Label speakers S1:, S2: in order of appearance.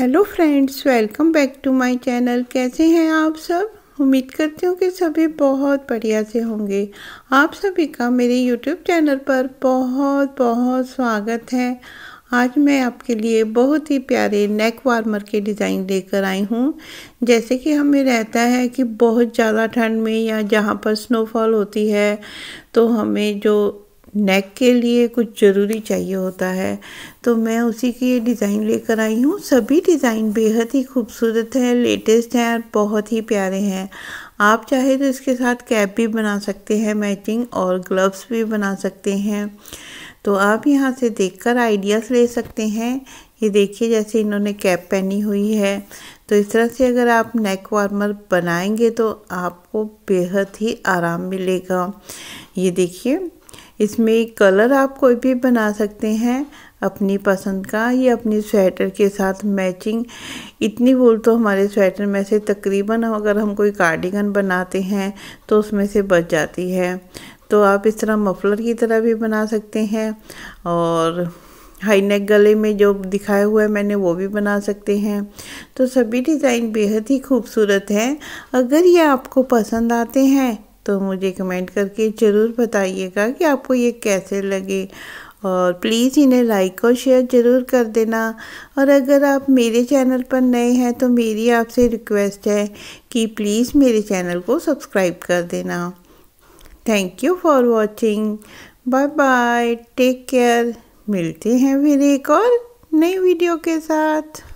S1: hello friends welcome back to my channel कैसे हैं आप सब उम्मीद करती हूँ कि सभी बहुत बढ़िया से होंगे आप सभी का मेरे यूट्यूब चैनल पर बहुत बहुत स्वागत है आज मैं आपके लिए बहुत ही प्यारे नेक वार्मर के डिज़ाइन लेकर आई हूँ जैसे कि हमें रहता है कि बहुत ज़्यादा ठंड में या जहाँ पर स्नोफॉल होती है तो हमें जो नेक के लिए कुछ ज़रूरी चाहिए होता है तो मैं उसी की डिज़ाइन लेकर आई हूँ सभी डिज़ाइन बेहद ही खूबसूरत हैं लेटेस्ट हैं और बहुत ही प्यारे हैं आप चाहे तो इसके साथ कैप भी बना सकते हैं मैचिंग और ग्लव्स भी बना सकते हैं तो आप यहाँ से देखकर आइडियाज़ ले सकते हैं ये देखिए जैसे इन्होंने कैप पहनी हुई है तो इस तरह से अगर आप नेक वार्मर बनाएंगे तो आपको बेहद ही आराम मिलेगा ये देखिए इसमें कलर आप कोई भी बना सकते हैं अपनी पसंद का ये अपनी स्वेटर के साथ मैचिंग इतनी बोल तो हमारे स्वेटर में से तकरीबन अगर हम कोई कार्डिगन बनाते हैं तो उसमें से बच जाती है तो आप इस तरह मफलर की तरह भी बना सकते हैं और हाई नेक गले में जो दिखाया हुआ है मैंने वो भी बना सकते हैं तो सभी डिज़ाइन बेहद ही खूबसूरत हैं अगर ये आपको पसंद आते हैं तो मुझे कमेंट करके ज़रूर बताइएगा कि आपको ये कैसे लगे और प्लीज़ इन्हें लाइक और शेयर ज़रूर कर देना और अगर आप मेरे चैनल पर नए हैं तो मेरी आपसे रिक्वेस्ट है कि प्लीज़ मेरे चैनल को सब्सक्राइब कर देना thank you for watching bye bye take care मिलते हैं फिर एक और नई वीडियो के साथ